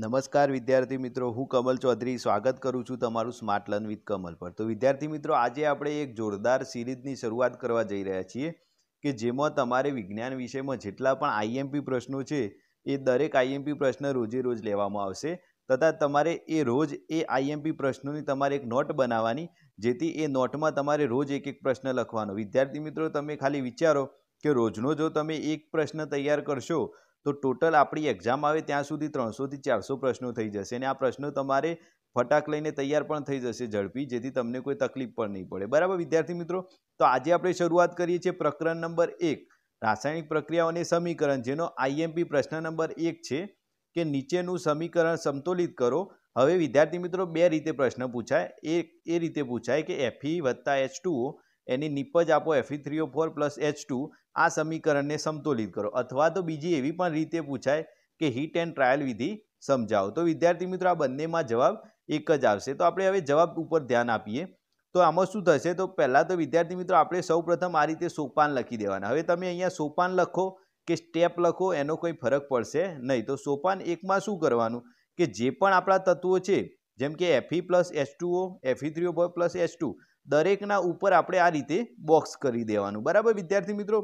નમસ્કાર વિદ્યાર્થી મિત્રો હું કમલ ચૌધરી સ્વાગત કરું છું તમારું સ્માર્ટ લર્ન વિથ કમલ પર તો વિદ્યાર્થી મિત્રો આજે આપણે એક જોરદાર સિરીઝની શરૂઆત કરવા જઈ રહ્યા છીએ કે જેમાં તમારે વિજ્ઞાન વિષયમાં જેટલા પણ આઈએમપી પ્રશ્નો છે એ દરેક આઈએમપી પ્રશ્ન રોજે રોજ લેવામાં આવશે તથા તમારે એ રોજ એ આઈએમપી પ્રશ્નોની તમારે એક નોટ બનાવવાની જેથી એ નોટમાં તમારે રોજ એક એક પ્રશ્ન લખવાનો વિદ્યાર્થી મિત્રો તમે ખાલી વિચારો કે રોજનો જો તમે એક પ્રશ્ન તૈયાર કરશો તો ટોટલ આપણી એક્ઝામ આવે ત્યાં સુધી ત્રણસોથી ચારસો પ્રશ્નો થઈ જશે અને આ પ્રશ્નો તમારે ફટાક લઈને તૈયાર પણ થઈ જશે ઝડપી જેથી તમને કોઈ તકલીફ પણ નહીં પડે બરાબર વિદ્યાર્થી મિત્રો તો આજે આપણે શરૂઆત કરીએ છીએ પ્રકરણ નંબર એક રાસાયણિક પ્રક્રિયાઓ અને સમીકરણ જેનો આઈએમપી પ્રશ્ન નંબર એક છે કે નીચેનું સમીકરણ સંતુલિત કરો હવે વિદ્યાર્થી મિત્રો બે રીતે પ્રશ્ન પૂછાય એ એ રીતે પૂછાય કે એફઈ વત્તા એચ ટુઓ એની નિપજ આપો F E three O four plus H two આ સમીકરણને સમતુલિત કરો અથવા તો બીજી એવી પણ રીતે પૂછાય કે હીટ એન્ડ ટ્રાયલ વિધિ સમજાવો તો વિદ્યાર્થી મિત્રો આ બંનેમાં જવાબ એક જ આવશે તો આપણે હવે જવાબ ઉપર ધ્યાન આપીએ તો આમાં શું થશે તો પહેલાં તો વિદ્યાર્થી મિત્રો આપણે સૌ આ રીતે સોપાન લખી દેવાના હવે તમે અહીંયા સોપાન લખો કે સ્ટેપ લખો એનો કોઈ ફરક પડશે નહીં તો સોપાન એકમાં શું કરવાનું કે જે પણ આપણા તત્વો છે જેમ કે F E plus H two O F E three plus H two દરેકના ઉપર આપણે આ રીતે બોક્સ કરી દેવાનું બરાબર વિદ્યાર્થી મિત્રો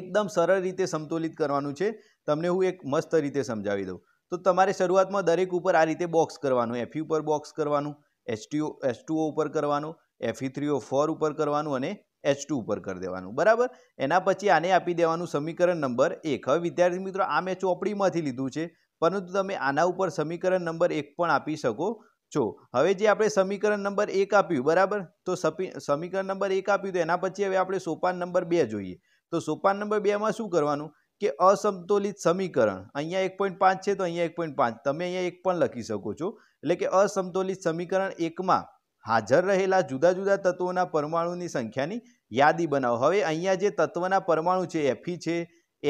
એકદમ સરળ રીતે સમતોલિત કરવાનું છે તમને હું એક મસ્ત રીતે સમજાવી દઉં તો તમારે શરૂઆતમાં દરેક ઉપર આ રીતે બોક્સ કરવાનું એફી ઉપર બોક્સ કરવાનું એચટીઓ એચ ટુઓ ઉપર કરવાનું એફી થ્રીઓ ફોર ઉપર કરવાનું અને એચ ઉપર કરી દેવાનું બરાબર એના પછી આને આપી દેવાનું સમીકરણ નંબર એક હવે વિદ્યાર્થી મિત્રો આ મેં ચોપડીમાંથી લીધું છે પરંતુ તમે આના ઉપર સમીકરણ નંબર એક પણ આપી શકો જો હવે જે આપણે સમીકરણ નંબર એક આપ્યું બરાબર તો સમીકરણ નંબર એક આપ્યું તો એના પછી હવે આપણે સોપાન નંબર બે જોઈએ તો સોપાન નંબર બેમાં શું કરવાનું કે અસમતોલિત સમીકરણ અહીંયા એક પોઈન્ટ પાંચ છે તો અહીંયા એક પોઈન્ટ પાંચ તમે અહીંયા એક પણ લખી શકો છો એટલે કે અસમતોલિત સમીકરણ એકમાં હાજર રહેલા જુદા જુદા તત્વોના પરમાણુની સંખ્યાની યાદી બનાવો હવે અહીંયા જે તત્વના પરમાણુ છે એફી છે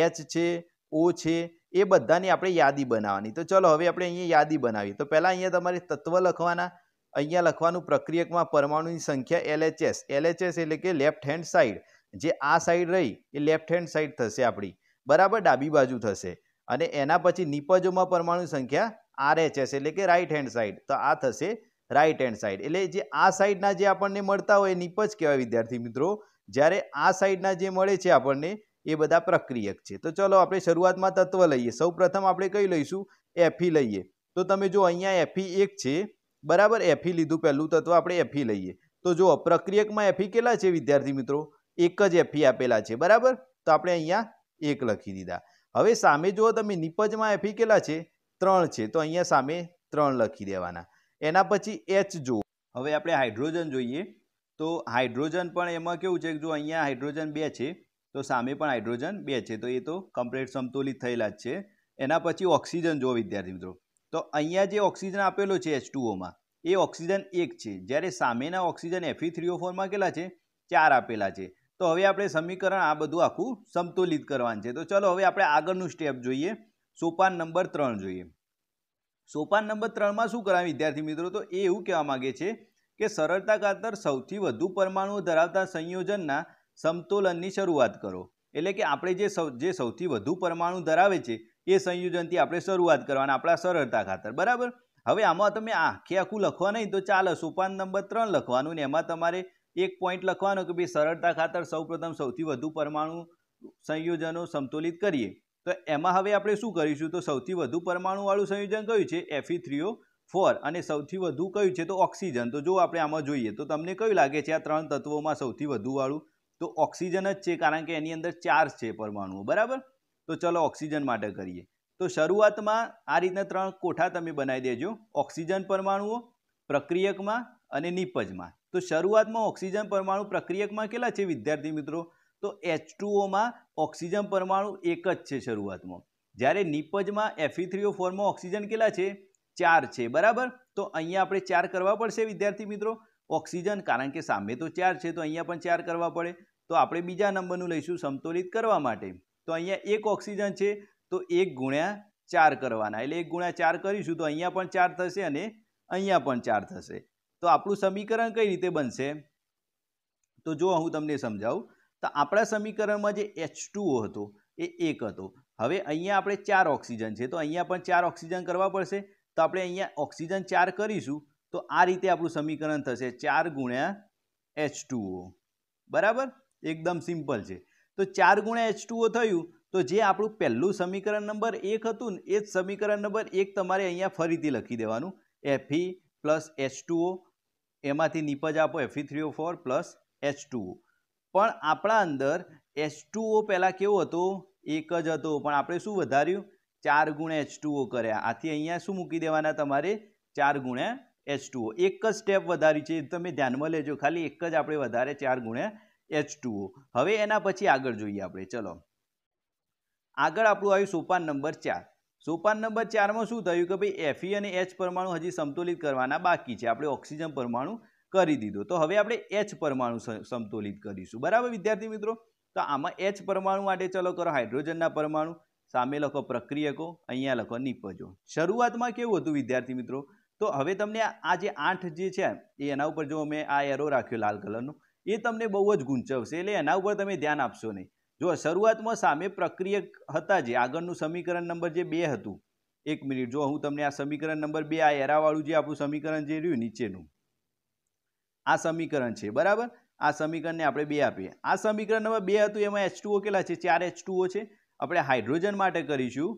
એચ છે ઓ છે એ બધાની આપણે યાદી બનાવવાની તો ચલો હવે આપણે અહીંયા યાદી બનાવીએ તો પહેલાં અહીંયા તમારે તત્વ લખવાના અહીંયા લખવાનું પ્રક્રિયકમાં પરમાણુની સંખ્યા એલએચએસ એલએચએસ એટલે કે લેફ્ટ હેન્ડ સાઈડ જે આ સાઈડ રહી એ લેફ્ટ હેન્ડ સાઈડ થશે આપણી બરાબર ડાબી બાજુ થશે અને એના પછી નિપજોમાં પરમાણુ સંખ્યા આરએચએસ એટલે કે રાઈટ હેન્ડ સાઈડ તો આ થશે રાઈટ હેન્ડ સાઈડ એટલે જે આ સાઈડના જે આપણને મળતા હોય નિપજ કહેવાય વિદ્યાર્થી મિત્રો જ્યારે આ સાઈડના જે મળે છે આપણને એ બધા પ્રક્રિયક છે તો ચલો આપણે શરૂઆતમાં તત્વ લઈએ સૌપ્રથમ આપણે કઈ લઈશું એફી લઈએ તો તમે જો અહીંયા એફી એક છે બરાબર એફી લીધું પહેલું તત્વ આપણે એફી લઈએ તો જો પ્રક્રિયકમાં એફી કેટલા છે વિદ્યાર્થી મિત્રો એક જ એફી આપેલા છે બરાબર તો આપણે અહીંયા એક લખી દીધા હવે સામે જુઓ તમે નિપજમાં એફી કેટલા છે ત્રણ છે તો અહીંયા સામે ત્રણ લખી દેવાના એના પછી એચ જુઓ હવે આપણે હાઇડ્રોજન જોઈએ તો હાઇડ્રોજન પણ એમાં કેવું છે કે જો અહીંયા હાઇડ્રોજન બે છે તો સામે પણ હાઇડ્રોજન બે છે તો એ તો કમ્પ્લેટ સમતુલિત થયેલા જ છે એના પછી ઓક્સિજન જુઓ વિદ્યાર્થી મિત્રો તો અહીંયા જે ઓક્સિજન આપેલો છે એચ ટુઓમાં એ ઓક્સિજન એક છે જ્યારે સામેના ઓક્સિજન એફી થ્રીઓ ફોરમાં કેટલા છે ચાર આપેલા છે તો હવે આપણે સમીકરણ આ બધું આખું સમતુલિત કરવાનું છે તો ચલો હવે આપણે આગળનું સ્ટેપ જોઈએ સોપાન નંબર ત્રણ જોઈએ સોપાન નંબર ત્રણમાં શું કરાવે વિદ્યાર્થી મિત્રો તો એ એવું કહેવા માગે છે કે સરળતા ખાતર સૌથી વધુ પરમાણુઓ ધરાવતા સંયોજનના સમતોલનની શરૂઆત કરો એટલે કે આપણે જે સૌ જે સૌથી વધુ પરમાણુ ધરાવે છે એ સંયોજનથી આપણે શરૂઆત કરવાના આપણા સરળતા ખાતર બરાબર હવે આમાં તમે આખે આખું લખવા નહીં તો ચાલે સોપાન નંબર ત્રણ લખવાનું ને એમાં તમારે એક પોઈન્ટ લખવાનો કે ભાઈ સરળતા ખાતર સૌપ્રથમ સૌથી વધુ પરમાણુ સંયોજનો સંતુલિત કરીએ તો એમાં હવે આપણે શું કરીશું તો સૌથી વધુ પરમાણુવાળું સંયોજન કયું છે એફી થ્રીઓ ફોર અને સૌથી વધુ કયું છે તો ઓક્સિજન તો જો આપણે આમાં જોઈએ તો તમને કયું લાગે છે આ ત્રણ તત્વોમાં સૌથી વધુવાળું તો ઓક્સિજન જ છે કારણ કે એની અંદર ચાર્જ છે પરમાણુઓ બરાબર તો ચલો ઓક્સિજન માટે કરીએ તો શરૂઆતમાં આ રીતના ત્રણ કોઠા તમે બનાવી દેજો ઓક્સિજન પરમાણુઓ પ્રક્રિયકમાં અને નિપજમાં તો શરૂઆતમાં ઓક્સિજન પરમાણુ પ્રક્રિયકમાં કેટલા છે વિદ્યાર્થી મિત્રો તો એચ ટુઓમાં ઓક્સિજન પરમાણુ એક જ છે શરૂઆતમાં જ્યારે નિપજમાં એફી થ્રીઓ ફોરમાં ઓક્સિજન કેટલા છે ચાર છે બરાબર તો અહીંયા આપણે ચાર કરવા પડશે વિદ્યાર્થી મિત્રો ઓક્સિજન કારણ કે સામે તો ચાર છે તો અહીંયા પણ ચાર કરવા પડે તો આપણે બીજા નંબરનું લઈશું સંતુલિત કરવા માટે તો અહીંયા એક ઓક્સિજન છે તો એક ગુણ્યા ચાર કરવાના એટલે એક ગુણ્યા ચાર કરીશું તો અહીંયા પણ ચાર થશે અને અહીંયા પણ ચાર થશે તો આપણું સમીકરણ કઈ રીતે બનશે તો જો હું તમને સમજાવું તો આપણા સમીકરણમાં જે એચ હતો એ એક હતો હવે અહીંયા આપણે ચાર ઓક્સિજન છે તો અહીંયા પણ ચાર ઓક્સિજન કરવા પડશે તો આપણે અહીંયા ઓક્સિજન ચાર કરીશું તો આ રીતે આપણું સમીકરણ થશે ચાર ગુણ્યા એચ બરાબર એકદમ સિમ્પલ છે તો ચાર ગુણ્યા એચ ટુઓ થયું તો જે આપણું પહેલું સમીકરણ નંબર એક હતું ને એ જ સમીકરણ નંબર એક તમારે અહીંયા ફરીથી લખી દેવાનું એફઈ પ્લસ એચ ટુઓ એમાંથી નીપજ આપો F E three O four plus H two O પણ આપણા અંદર એચ ટુઓ પહેલાં કેવો હતો એક જ હતો પણ આપણે શું વધાર્યું ચાર ગુણ્યા એચ ટુઓ કર્યા આથી અહીંયા શું મૂકી દેવાના તમારે ચાર ગુણ્યા એચ ટુઓ એક જ સ્ટેપ વધારી છે તમે ધ્યાનમાં લેજો ખાલી એક જ આપણે વધારે ચાર ગુણ્યા એચ હવે એના પછી આગળ જોઈએ આપણે ચલો આગળ આપણું આવ્યું સોપાન નંબર ચાર સોપાન નંબર ચારમાં શું થયું કે ભાઈ એફઈ અને એચ પરમાણુ હજી સંતુલિત કરવાના બાકી છે આપણે ઓક્સિજન પરમાણુ કરી દીધો તો હવે આપણે એચ પરમાણુ સંતુલિત કરીશું બરાબર વિદ્યાર્થી મિત્રો તો આમાં એચ પરમાણુ માટે ચલો કરો હાઇડ્રોજનના પરમાણુ સામે લખો પ્રક્રિયકો અહીંયા લખો નિપજો શરૂઆતમાં કેવું હતું વિદ્યાર્થી મિત્રો તો હવે તમને આ જે આઠ જે છે એ એના ઉપર જો મેં આ એરો રાખ્યો લાલ કલરનો એ તમને બહુ જ ગૂંચવશે એટલે એના ઉપર તમે ધ્યાન આપશો નહીં જો શરૂઆતમાં સામે પ્રક્રિયક હતા જે આગળનું સમીકરણ નંબર જે બે હતું એક મિનિટ જો હું તમને આ સમીકરણ નંબર બે આ એરાવાળું જે આપણું સમીકરણ જે રહ્યું નીચેનું આ સમીકરણ છે બરાબર આ સમીકરણને આપણે બે આપીએ આ સમીકરણ નંબર બે હતું એમાં એચ ટુઓ કેટલા છે ચાર એચ ટુઓ છે આપણે હાઇડ્રોજન માટે કરીશું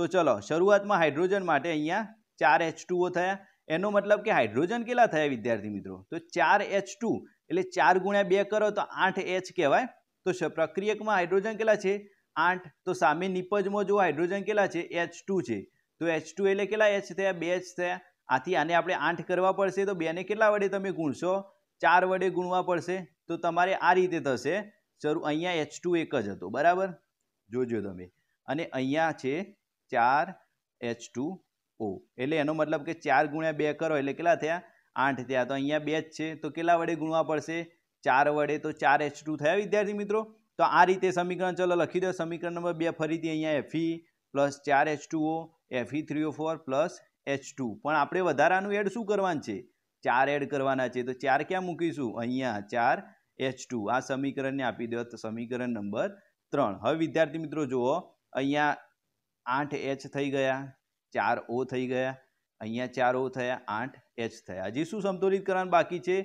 તો ચલો શરૂઆતમાં હાઇડ્રોજન માટે અહીંયા ચાર એચ ટુઓ થયા એનો મતલબ કે હાઇડ્રોજન કેટલા થયા વિદ્યાર્થી મિત્રો તો ચાર એચ ટુ એટલે ચાર ગુણ્યા બે કરો તો આઠ એચ કહેવાય તો પ્રક્રિયકમાં હાઇડ્રોજન કેટલા છે આઠ તો સામે નિપજમાં જો હાઇડ્રોજન કેટલા છે એચ ટુ છે તો એચ ટુ એટલે કેટલા એચ થયા બે એચ થયા આથી આને આપણે આઠ કરવા પડશે તો બેને કેટલા વડે તમે ગુણશો ચાર વડે ગુણવા પડશે તો તમારે આ રીતે થશે શરૂ અહીંયા એચ ટુ એક જ હતો બરાબર જોજો તમે અને અહીંયા છે ચાર એચ ટુ ઓ એટલે એનો મતલબ કે ચાર ગુણ્યા બે કરો એટલે કેટલા થયા આઠ થયા તો અહીંયા બે જ છે તો કેટલા વડે ગુણવા પડશે ચાર વડે તો ચાર એચ ટુ થયા વિદ્યાર્થી મિત્રો તો આ રીતે સમીકરણ ચલો લખી દો સમીકરણ નંબર બે ફરીથી અહીંયા એફી પ્લસ e ચાર H two O F E three O four plus H two પણ આપણે વધારાનું એડ શું કરવાનું છે ચાર એડ કરવાના છે તો ચાર ક્યાં મૂકીશું અહીંયા ચાર એચ ટુ આ સમીકરણને આપી દો તો સમીકરણ નંબર ત્રણ હવે વિદ્યાર્થી મિત્રો જુઓ અહીંયા આઠ એચ થઈ ગયા ચાર ઓ થઈ ગયા અહીંયા ચાર ઓ થયા આઠ એચ થયા હજી શું સંતુલિત કરવાના બાકી છે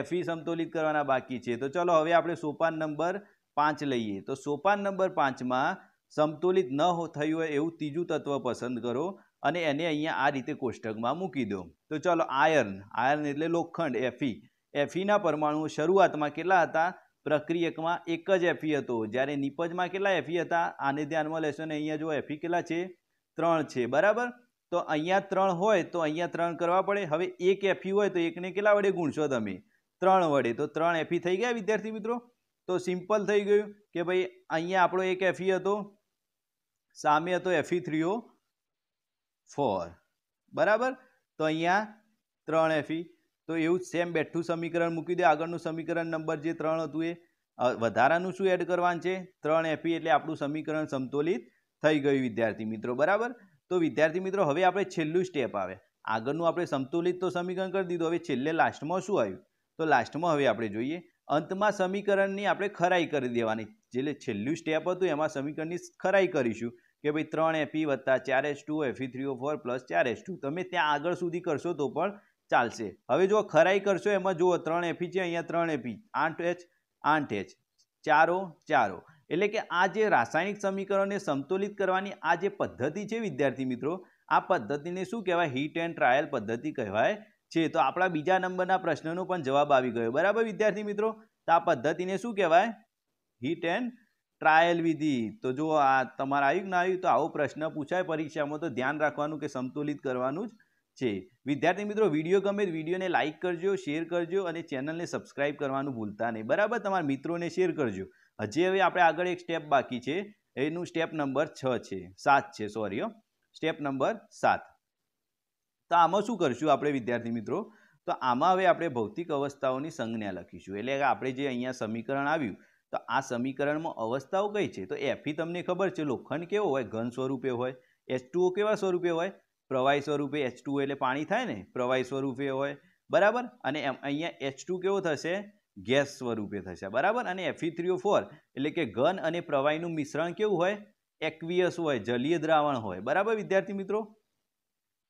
એફઈ સંતુલિત કરવાના બાકી છે તો ચલો હવે આપણે સોપાન નંબર પાંચ લઈએ તો સોપાન નંબર પાંચમાં સંતુલિત ન થયું હોય એવું ત્રીજું તત્વ પસંદ કરો અને એને અહીંયા આ રીતે કોષ્ટકમાં મૂકી દો તો ચલો આયર્ન આયર્ન એટલે લોખંડ એફી એફીના પરમાણુઓ શરૂઆતમાં કેટલા હતા પ્રક્રિયકમાં એક જ એફી હતો જ્યારે નિપજમાં કેટલા એફી હતા આને ધ્યાનમાં લેશો ને અહીંયા જો એફી કેટલા છે ત્રણ છે બરાબર તો અહીંયા ત્રણ હોય તો અહીંયા ત્રણ કરવા પડે હવે એક એફી e હોય તો એકને કેટલા વડે ગુણશો તમે ત્રણ વડે તો ત્રણ એફી e થઈ ગયા વિદ્યાર્થી મિત્રો તો સિમ્પલ થઈ ગયું કે ભાઈ અહીંયા આપણો એક એફી e હતો સામે હતો એફી થ્રીઓ ફોર બરાબર તો અહીંયા ત્રણ એફી તો એવું જ સેમ બેઠું સમીકરણ મૂકી દે આગળનું સમીકરણ નંબર જે ત્રણ હતું એ વધારાનું શું એડ કરવાનું છે ત્રણ એફી એટલે આપણું સમીકરણ સમતોલિત થઈ ગયું વિદ્યાર્થી મિત્રો બરાબર તો વિદ્યાર્થી મિત્રો હવે આપણે છેલ્લું સ્ટેપ આવે આગળનું આપણે સંતુલિત તો સમીકરણ કરી દીધું હવે છેલ્લે લાસ્ટમાં શું આવ્યું તો લાસ્ટમાં હવે આપણે જોઈએ અંતમાં સમીકરણની આપણે ખરાઈ કરી દેવાની જે છેલ્લું સ્ટેપ હતું એમાં સમીકરણની ખરાઈ કરીશું કે ભાઈ ત્રણ એપી વત્તા ચાર H two F E three O four plus ચાર એચ ટુ તમે ત્યાં આગળ સુધી કરશો તો પણ ચાલશે હવે જો ખરાઈ કરશો એમાં જુઓ ત્રણ એફી છે અહીંયા ત્રણ એપી આઠ એચ આઠ એચ ચારો ચારો એટલે કે આ જે રાસાયણિક સમીકરણને સંતુલિત કરવાની આ જે પદ્ધતિ છે વિદ્યાર્થી મિત્રો આ પદ્ધતિને શું કહેવાય હિટ એન્ડ ટ્રાયલ પદ્ધતિ કહેવાય છે તો આપણા બીજા નંબરના પ્રશ્નનો પણ જવાબ આવી ગયો બરાબર વિદ્યાર્થી મિત્રો તો આ પદ્ધતિને શું કહેવાય હિટ એન્ડ ટ્રાયલ વિધિ તો જો આ તમારે આવ્યું ના આવ્યું તો આવો પ્રશ્ન પૂછાય પરીક્ષામાં તો ધ્યાન રાખવાનું કે સંતુલિત કરવાનું જ છે વિદ્યાર્થી મિત્રો વિડીયો ગમે વિડીયોને લાઇક કરજો શેર કરજો અને ચેનલને સબસ્ક્રાઇબ કરવાનું ભૂલતા નહીં બરાબર તમારા મિત્રોને શેર કરજો હજી હવે આપણે આગળ એક સ્ટેપ બાકી છે એનું સ્ટેપ નંબર છ છે સાત છે સોરી સ્ટેપ નંબર સાત તો આમાં શું કરીશું આપણે વિદ્યાર્થી મિત્રો તો આમાં હવે આપણે ભૌતિક અવસ્થાઓની સંજ્ઞા લખીશું એટલે આપણે જે અહીંયા સમીકરણ આવ્યું તો આ સમીકરણમાં અવસ્થાઓ કઈ છે તો એફી તમને ખબર છે લોખંડ કેવો હોય ઘન સ્વરૂપે હોય એચ કેવા સ્વરૂપે હોય પ્રવાહી સ્વરૂપે એચ એટલે પાણી થાય ને પ્રવાહી સ્વરૂપે હોય બરાબર અને અહીંયા એચ કેવો થશે ગેસ સ્વરૂપે થશે બરાબર અને એફી ફોર e એટલે કે ઘન અને પ્રવાહીનું મિશ્રણ કેવું હોય એક્વિયસ હોય જલીય દ્રાવણ હોય બરાબર વિદ્યાર્થી મિત્રો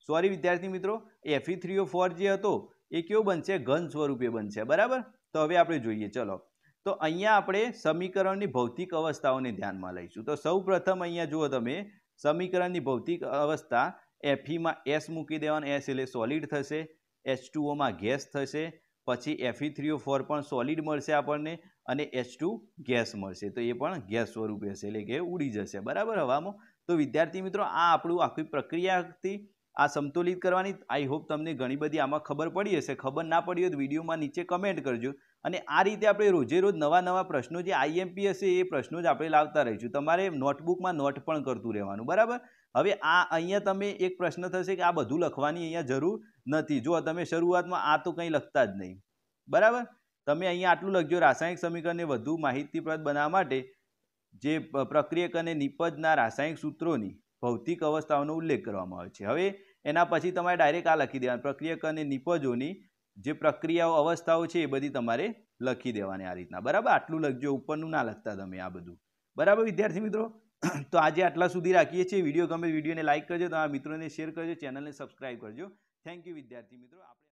સોરી વિદ્યાર્થી મિત્રો એફી ફોર e જે હતો એ કેવો બનશે ઘન સ્વરૂપે બનશે બરાબર તો હવે આપણે જોઈએ ચલો તો અહીંયા આપણે સમીકરણની ભૌતિક અવસ્થાઓને ધ્યાનમાં લઈશું તો સૌ પ્રથમ અહીંયા જુઓ તમે સમીકરણની ભૌતિક અવસ્થા એફીમાં e એસ મૂકી દેવાનું એસ એટલે સોલિડ થશે એચ ટુઓમાં ગેસ થશે પછી એફી થ્રીઓ ફોર પણ સોલિડ મળશે આપણને અને એચ ટુ ગેસ મળશે તો એ પણ ગેસ સ્વરૂપે હશે એટલે કે ઉડી જશે બરાબર હવામાં તો વિદ્યાર્થી મિત્રો આ આપણું આખી પ્રક્રિયા હતી આ સંતુલિત કરવાની આઈ હોપ તમને ઘણી બધી આમાં ખબર પડી હશે ખબર ના પડી હોય તો વિડીયોમાં નીચે કમેન્ટ કરજો અને આ રીતે આપણે રોજે રોજ નવા નવા પ્રશ્નો જે આઈએમપી હશે એ પ્રશ્નો જ આપણે લાવતા રહીશું તમારે નોટબુકમાં નોટ પણ કરતું રહેવાનું બરાબર હવે આ અહીંયા તમે એક પ્રશ્ન થશે કે આ બધું લખવાની અહીંયા જરૂર નથી જો તમે શરૂઆતમાં આ તો કંઈ લખતા જ નહીં બરાબર તમે અહીંયા આટલું લખજો રાસાયણિક સમીકરણને વધુ માહિતીપ્રદ બનાવવા માટે જે પ્રક્રિયક અને નિપજના રાસાયણિક સૂત્રોની ભૌતિક અવસ્થાઓનો ઉલ્લેખ કરવામાં આવે છે હવે એના પછી તમારે ડાયરેક્ટ આ લખી દેવાનું પ્રક્રિયક અને નિપજોની જે પ્રક્રિયાઓ અવસ્થાઓ છે એ બધી તમારે લખી દેવાની આ રીતના બરાબર આટલું લખજો ઉપરનું ના લખતા તમે આ બધું બરાબર વિદ્યાર્થી મિત્રો તો આજે આટલા સુધી રાખીએ છીએ વિડીયો ગમે વિડીયોને લાઇક કરજો તમારા મિત્રોને શેર કરજો ચેનલને સબસ્ક્રાઈબ કરજો થેન્ક યુ વિદ્યાર્થી મિત્રો આપણે